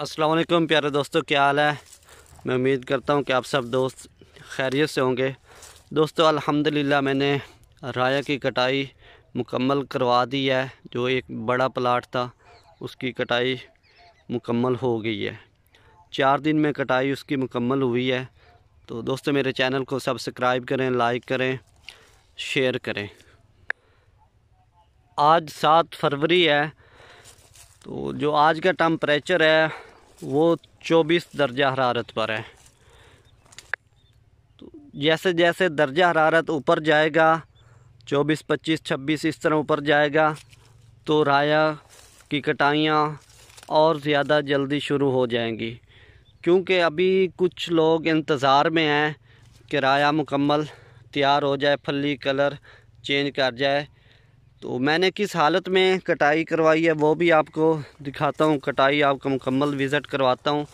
अस्सलाम वालेकुम प्यारे दोस्तों क्या हाल है मैं उम्मीद करता हूँ कि आप सब दोस्त खैरियत से होंगे दोस्तों अल्हम्दुलिल्लाह मैंने राया की कटाई मुकम्मल करवा दी है जो एक बड़ा प्लाट था उसकी कटाई मुकम्मल हो गई है चार दिन में कटाई उसकी मुकम्मल हुई है तो दोस्तों मेरे चैनल को सब्सक्राइब करें लाइक करें शेयर करें आज सात फरवरी है तो जो आज का टम्परेचर है वो 24 दर्जा हरारत पर है तो जैसे जैसे दर्जा हरारत ऊपर जाएगा 24, 25, 26 इस तरह ऊपर जाएगा तो राया की कटाइयाँ और ज़्यादा जल्दी शुरू हो जाएंगी क्योंकि अभी कुछ लोग इंतज़ार में हैं कि राया मुकम्मल तैयार हो जाए फली कलर चेंज कर जाए तो मैंने किस हालत में कटाई करवाई है वो भी आपको दिखाता हूँ कटाई आपका मुकम्मल विज़िट करवाता हूँ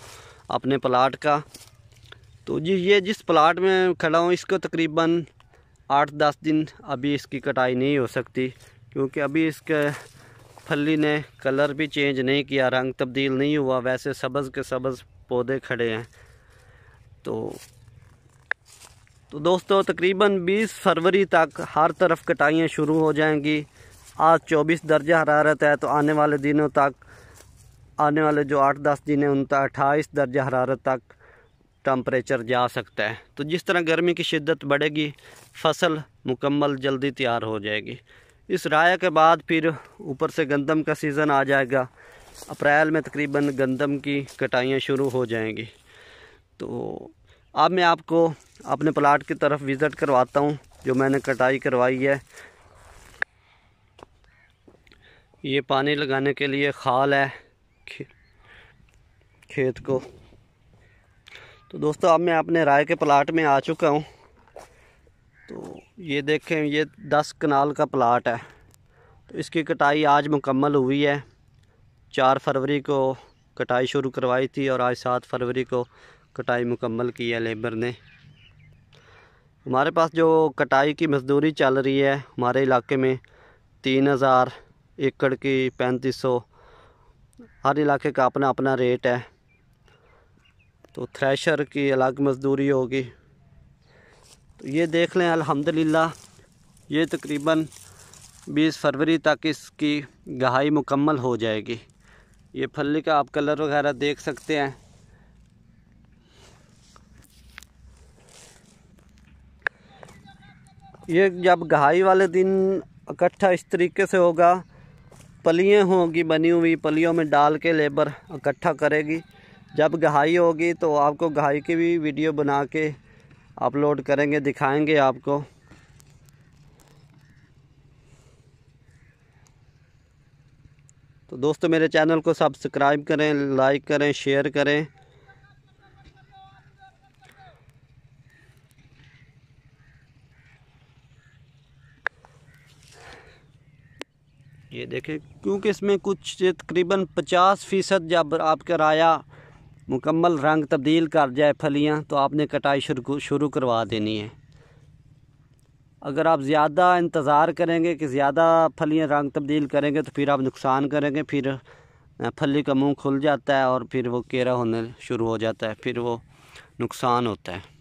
अपने प्लाट का तो जी ये जिस प्लाट में खड़ा हूँ इसको तकरीबन आठ दस दिन अभी इसकी कटाई नहीं हो सकती क्योंकि अभी इसके फली ने कलर भी चेंज नहीं किया रंग तब्दील नहीं हुआ वैसे सब्ज़ के सब्ज़ पौधे खड़े हैं तो तो दोस्तों तकरीबन 20 फरवरी तक हर तरफ कटाइयाँ शुरू हो जाएंगी आज 24 दर्जा हरारत है तो आने वाले दिनों तक आने वाले जो 8-10 दिन हैं उन तक अट्ठाईस दर्जा हरारत तक टम्परेचर जा सकता है तो जिस तरह गर्मी की शिद्दत बढ़ेगी फसल मुकम्मल जल्दी तैयार हो जाएगी इस राय के बाद फिर ऊपर से गंदम का सीज़न आ जाएगा अप्रैल में तकरीबन गंदम की कटाइयाँ शुरू हो जाएंगी तो अब मैं आपको अपने प्लाट की तरफ विज़िट करवाता हूँ जो मैंने कटाई करवाई है ये पानी लगाने के लिए खाल है खेत को तो दोस्तों अब मैं अपने राय के प्लाट में आ चुका हूँ तो ये देखें ये दस कनाल का प्लाट है तो इसकी कटाई आज मुकम्मल हुई है चार फरवरी को कटाई शुरू करवाई थी और आज सात फरवरी को कटाई मुकम्मल की है लेबर ने हमारे पास जो कटाई की मजदूरी चल रही है हमारे इलाके में तीन हज़ार एकड़ की पैंतीस सौ हर इलाके का अपना अपना रेट है तो थ्रेशर की अलग मजदूरी होगी तो ये देख लें अल्हम्दुलिल्लाह ये तकरीबन 20 फरवरी तक इसकी गहाई मुकम्मल हो जाएगी ये फली का आप कलर वगैरह देख सकते हैं ये जब गहाई वाले दिन इकट्ठा इस तरीके से होगा पलियाँ होंगी बनी हुई पलियों में डाल के लेबर इकट्ठा करेगी जब गहाई होगी तो आपको गहाई की भी वीडियो बना के अपलोड करेंगे दिखाएंगे आपको तो दोस्तों मेरे चैनल को सब्सक्राइब करें लाइक करें शेयर करें ये देखें क्योंकि इसमें कुछ तकरीबन पचास फ़ीसद जब आपका राया मुकम्मल रंग तब्दील कर जाए फलियां तो आपने कटाई शुरू शुरू करवा देनी है अगर आप ज़्यादा इंतज़ार करेंगे कि ज़्यादा फलियां रंग तब्दील करेंगे तो फिर आप नुकसान करेंगे फिर फली का मुंह खुल जाता है और फिर वो केरा होने शुरू हो जाता है फिर वो नुकसान होता है